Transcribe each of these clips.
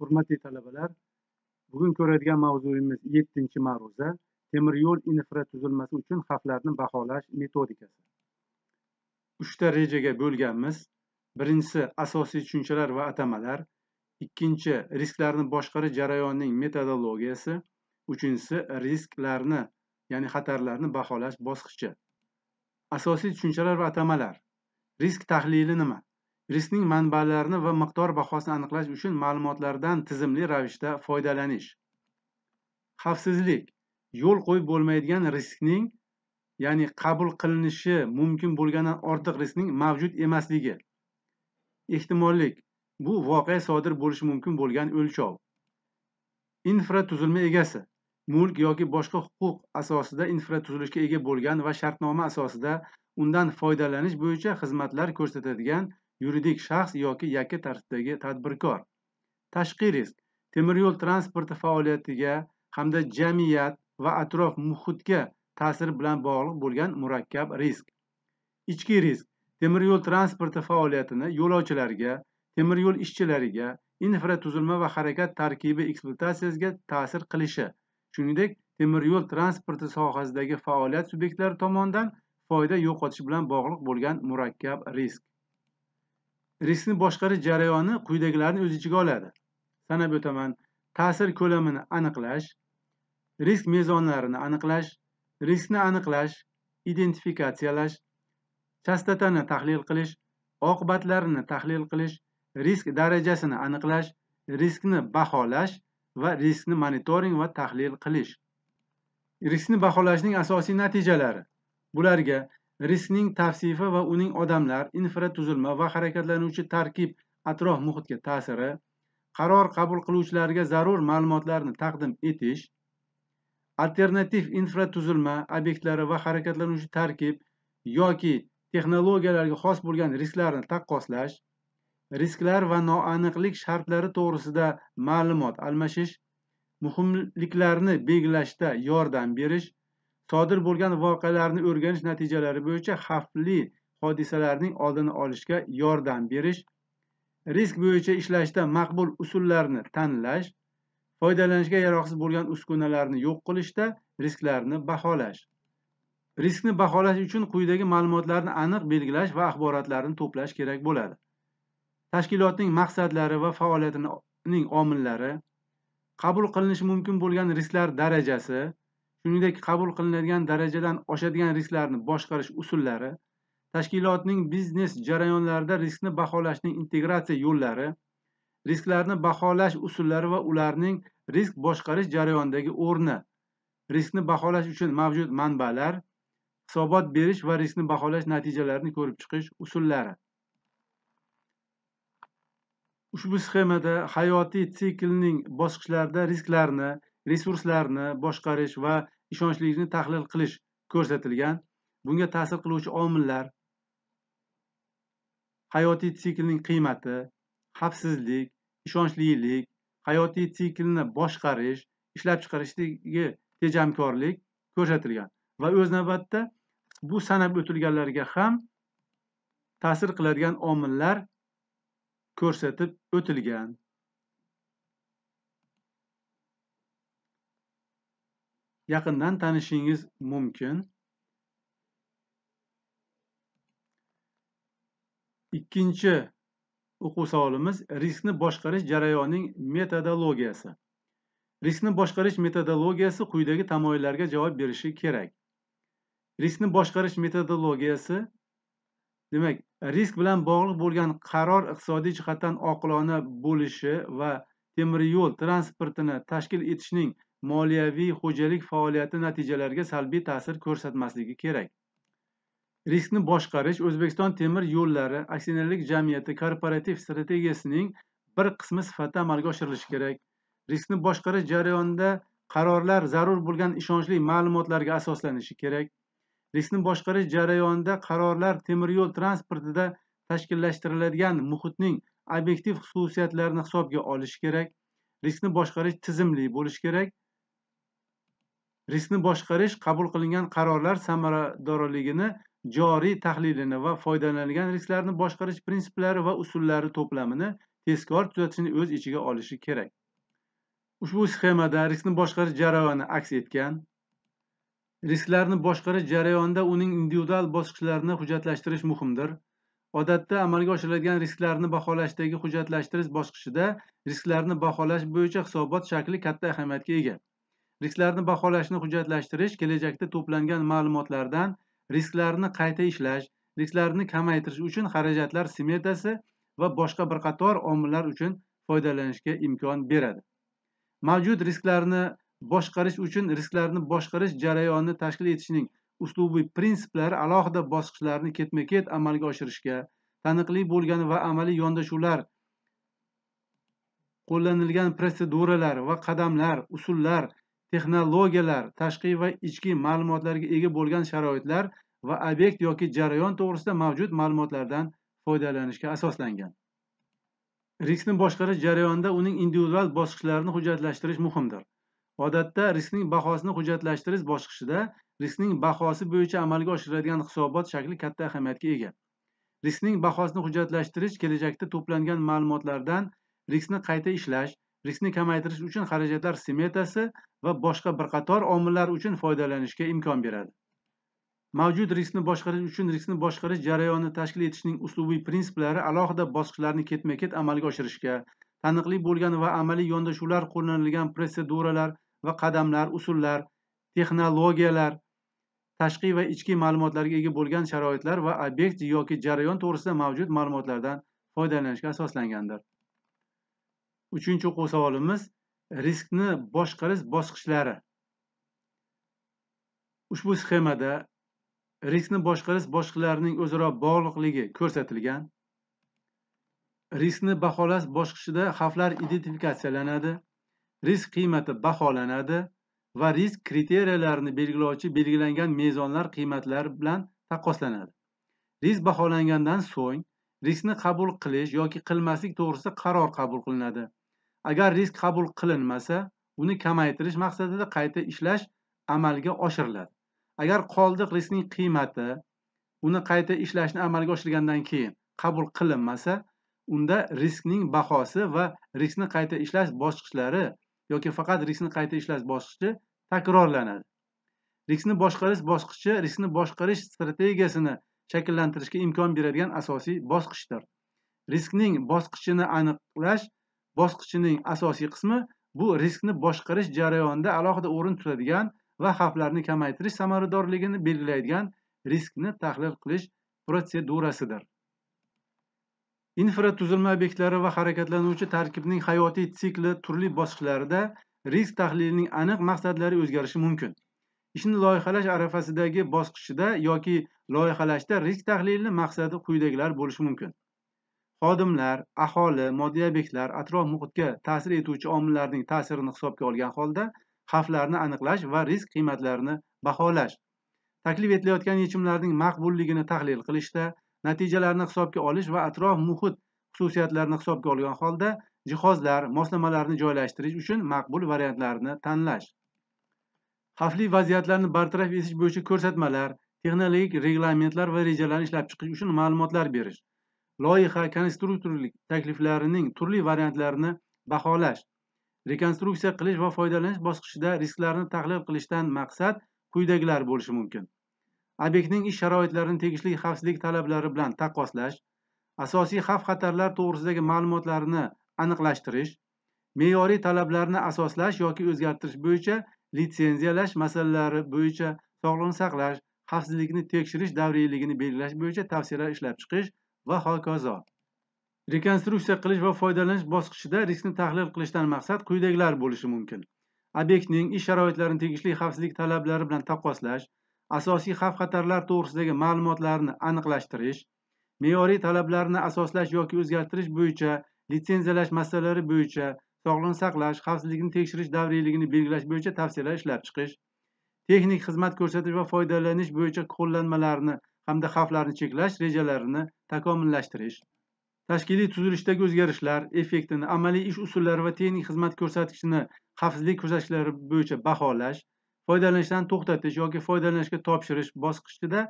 hurmatli talabalar bugun ko'radigan mavzuyimiz yettinchi ma'ruza temir yo'l infratuzilmasi uchun xavflarni baholash metodikasi uchta rejaga bo'lganmiz birinchisi asosiy tushunchalar va atamalar ikkinchi risklarni boshqarish jarayonining metodologiyasi uchinchisi risklarni ya'ni xatarlarni baholash bosqichi asosiy tushunchalar va atamalar risk tahlili nima riskning manbalarini va miqdor bahosini aniqlash uchun ma'lumotlardan tizimli ravishda foydalanish xavfsizlik yo'l qo'yib bo'lmaydigan riskning ya'ni qabul qilinishi mumkin bo'lgandan ortiq riskning mavjud emasligi ehtimollik bu voqea sodir bo'lishi mumkin bo'lgan o'lchov infratuzilma egasi mulk yoki boshqa huquq asosida infratuzilishga ega bo'lgan va shartnoma asosida undan foydalanish bo'yicha xizmatlar ko'rsatadigan yuridik shaxs yoki yakka tartibdagi tadbirkor tashqi risk temir yo'l transporti faoliyatiga hamda jamiyat va atrof muhitga ta'siri bilan bog'liq bo'lgan murakkab risk ichki risk temir yo'l transporti faoliyatini yo'lovchilarga temir yo'l ishchilariga infratuzilma va harakat tarkibi ekspluatatsiyasiga ta'sir qilishi shuningdek temir yo'l transporti sohasidagi faoliyat subyektlari tomonidan foyda yo'qotishi bilan bog'liq bo'lgan murakkab risk riskni boshqarish jarayoni quyidagilarni o'z ichiga oladi sanab o'taman ta'sir ko'lamini aniqlash risk mezonlarini aniqlash riskni aniqlash identifikatsiyalash chastotani tahlil qilish oqibatlarini tahlil qilish risk darajasini aniqlash riskni baholash va riskni monitoring va tahlil qilish riskni baholashning asosiy natijalari bularga riskning tavsifi va uning odamlar infratuzilma va harakatlanuvchi tarkib atrof muhitga ta'siri qaror qabul qiluvchilarga zarur ma'lumotlarni taqdim etish alternativ infratuzilma obyektlari va harakatlanuvchi tarkib yoki texnologiyalarga xos bo'lgan risklarni taqqoslash risklar va noaniqlik shartlari to'g'risida ma'lumot almashish muhimliklarni belgilashda yordam berish sodir bo'lgan voqealarni o'rganish natijalari bo'yicha xavfli hodisalarning oldini olishga yordam berish risk bo'yicha ishlashda maqbul usullarni tanlash foydalanishga yaroqsiz bo'lgan uskunalarni yo'q qilishda risklarni baholash riskni baholash uchun quyidagi ma'lumotlarni aniq belgilash va axborotlarni to'plash kerak bo'ladi tashkilotning maqsadlari va faoliyatining omillari qabul qilinishi mumkin bo'lgan risklar darajasi shuningdek qabul qilinadigan darajadan oshadigan risklarni boshqarish usullari tashkilotning biznes jarayonlarida riskni baholashning integratsiya yo'llari risklarni baholash usullari va ularning risk boshqarish jarayonidagi o'rni riskni baholash uchun mavjud manbalar hisobot berish va riskni baholash natijalarini ko'rib chiqish usullari ushbu sxemada hayotiy siklning bosqichlarida risklarni resurslarni boshqarish va ishonchlilikni tahlil qilish ko'rsatilgan bunga ta'sir qiluvchi omillar hayotiy siklning qiymati xavfsizlik ishonchlilik hayotiy siklni boshqarish ishlab chiqarishdagi tejamkorlik ko'rsatilgan va o'z navbatida bu sanab o'tilganlarga ham ta'sir qiladigan omillar ko'rsatib o'tilgan yaqindan tanishingiz mumkin. Ikkinchi o'quv savolimiz riskni boshqarish jarayonining metodologiyasi. Riskni boshqarish metodologiyasi quyidagi tamoyillarga javob berishi kerak. Riskni boshqarish metodologiyasi demak, risk bilan bog'liq bo'lgan qaror iqtisodiy jihatdan oqilona bo'lishi va temir yo'l transportini tashkil etishning moliyaviy xo'jalik faoliyati natijalariga salbiy ta'sir ko'rsatmasligi kerak riskni boshqarish o'zbekiston temir yo'llari aksionerlik jamiyati korporativ strategiyasining bir qismi sifatida amalga oshirilishi kerak riskni boshqarish jarayonida qarorlar zarur bo'lgan ishonchli ma'lumotlarga asoslanishi kerak riskni boshqarish jarayonida qarorlar temir yo'l transportida tashkillashtiriladigan muhitning obyektiv xususiyatlarini hisobga olishi kerak riskni boshqarish tizimli bo'lishi kerak riskni boshqarish qabul qilingan qarorlar samaradorligini joriy tahlilini va foydalanilgan risklarni boshqarish prinsiplari va usullari to'plamini tezkor tuzatishni o'z ichiga olishi kerak ushbu sxemada riskni boshqarish jarayoni aks etgan risklarni boshqarish jarayonida uning individual bosqichlarini hujjatlashtirish muhimdir odatda amalga oshiriladigan risklarni baholashdagi hujjatlashtirish bosqichida risklarni baholash bo'yicha hisobot shakli katta ahamiyatga ega risklarni baholashni hujjatlashtirish kelajakda to'plangan ma'lumotlardan risklarni qayta ishlash risklarni kamaytirish uchun xarajatlar smetasi va boshqa bir qator omillar uchun foydalanishga imkon beradi mavjud risklarni boshqarish uchun risklarni boshqarish jarayonini tashkil etishning uslubiy prinsiplari alohida bosqichlarni ketma ket amalga oshirishga taniqli bo'lgan va amaliy yondashuvlar qo'llanilgan protseduralar va qadamlar usullar texnologiyalar tashqi va ichki ma'lumotlarga ega bo'lgan sharoitlar va obyekt yoki jarayon to'g'risida mavjud ma'lumotlardan foydalanishga asoslangan riskni boshqarish jarayonida uning individual bosqichlarini hujjatlashtirish muhimdir odatda riskning bahosini hujjatlashtirish bosqichida riskning bahosi bo'yicha amalga oshiriladigan hisobot shakli katta ahamiyatga ega riskning bahosini hujjatlashtirish kelajakda to'plangan ma'lumotlardan riskni qayta ishlash riskni kamaytirish uchun xarajatlar simetriyasi va boshqa bir qator omillar uchun foydalanishga imkon beradi mavjud riskni boshqarish uchun riskni boshqarish jarayonini tashkil etishning uslubiy prinsiplari alohida bosqichlarni ketma ket amalga oshirishga taniqli bo'lgan va amaliy yondashuvlar qo'llanilgan protseduralar va qadamlar usullar texnologiyalar tashqi va ichki ma'lumotlarga ega bo'lgan sharoitlar va obyekt yoki jarayon to'g'risida mavjud ma'lumotlardan foydalanishga asoslangandir uchinchi o'quv savolimiz riskni boshqarish bosqichlari ushbu sxemada riskni boshqarish bosqichlarining o'zaro bog'liqligi ko'rsatilgan riskni baholash bosqichida xavflar identifikatsiyalanadi risk qiymati baholanadi va risk kriteriyalarini belgilovchi belgilangan mezonlar qiymatlar bilan taqqoslanadi risk baholangandan so'ng riskni qabul qilish yoki qilmaslik to'g'risida qaror qabul qilinadi agar risk qabul qilinmasa uni kamaytirish maqsadida qayta ishlash amalga oshiriladi agar qoldiq riskning qiymati uni qayta ishlashni amalga oshirgandan keyin qabul qilinmasa unda riskning bahosi va riskni qayta ishlash bosqichlari yoki faqat riskni qayta ishlash bosqichi takrorlanadi riskni boshqarish bosqichi riskni boshqarish strategiyasini shakllantirishga imkon beradigan asosiy bosqichdir riskning bosqichini aniqlash bosqichining asosiy qismi bu riskni boshqarish jarayonida alohida o'rin tutadigan va xavflarni kamaytirish samaradorligini belgilaydigan riskni tahlil qilish protsedurasidir infratuzilma obyektlari va harakatlanuvchi tarkibning hayotiy sikli turli bosqichlarida risk tahlilining aniq maqsadlari o'zgarishi mumkin ishni loyihalash arafasidagi bosqichida yoki loyihalashda risk tahlilini maqsadi quyidagilar bo'lishi mumkin xodimlar aholi moddiy obyektlar atrof muhitga ta'sir etuvchi omillarning ta'sirini hisobga olgan holda xavflarni aniqlash va risk qiymatlarini baholash taklif etilayotgan yechimlarning maqbulligini tahlil qilishda natijalarni hisobga olish va atrof muhit xususiyatlarini hisobga olgan holda jihozlar moslamalarni joylashtirish uchun maqbul variantlarni tanlash xavfli vaziyatlarni bartaraf etish bo'yicha ko'rsatmalar texnologik reglamentlar va rejalarni ishlab chiqish uchun ma'lumotlar berish loyiha konstruktorlik takliflarining turli variantlarini baholash rekonstruksiya qilish va foydalanish bosqichida risklarni tahlil qilishdan maqsad quyidagilar bo'lishi mumkin obyektning ish sharoitlarini tegishli xavfsizlik talablari bilan taqqoslash asosiy xavf xatarlar to'g'risidagi ma'lumotlarni aniqlashtirish me'yoriy talablarni asoslash yoki o'zgartirish bo'yicha litsenziyalash masalalari bo'yicha sog'liqni saqlash xavfsizlikni tekshirish davriyligini belgilash bo'yicha tavsiyalar ishlab chiqish va hokazo rekonstruksiya qilish va foydalanish bosqichida riskni tahlil qilishdan maqsad quyidagilar bo'lishi mumkin obyektning ish sharoitlarini tegishli xavfsizlik talablari bilan taqqoslash asosiy xavf xatarlar to'g'risidagi ma'lumotlarni aniqlashtirish me'yoriy talablarni asoslash yoki o'zgartirish bo'yicha litsenziyalash masalalari bo'yicha sog'liqni saqlash xavfsizlikni tekshirish davriyligini belgilash bo'yicha tavsiyalar ishlab chiqish texnik xizmat ko'rsatish va foydalanish bo'yicha qo'llanmalarni hamda xavflarni cheklash rejalarini takomillashtirish tashkiliy tuzilishdagi o'zgarishlar effektini amaliy ish usullari va texnik xizmat ko'rsatkichini xavfsizlik ko'rsatkichlari bo'yicha baholash foydalanishdan to'xtatish yoki foydalanishga topshirish bosqichida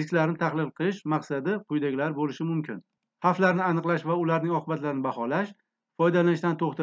risklarni tahlil qilish maqsadi quyidagilar bo'lishi mumkin xavflarni aniqlash va ularning oqibatlarini baholash foydalanishdan to'xtatish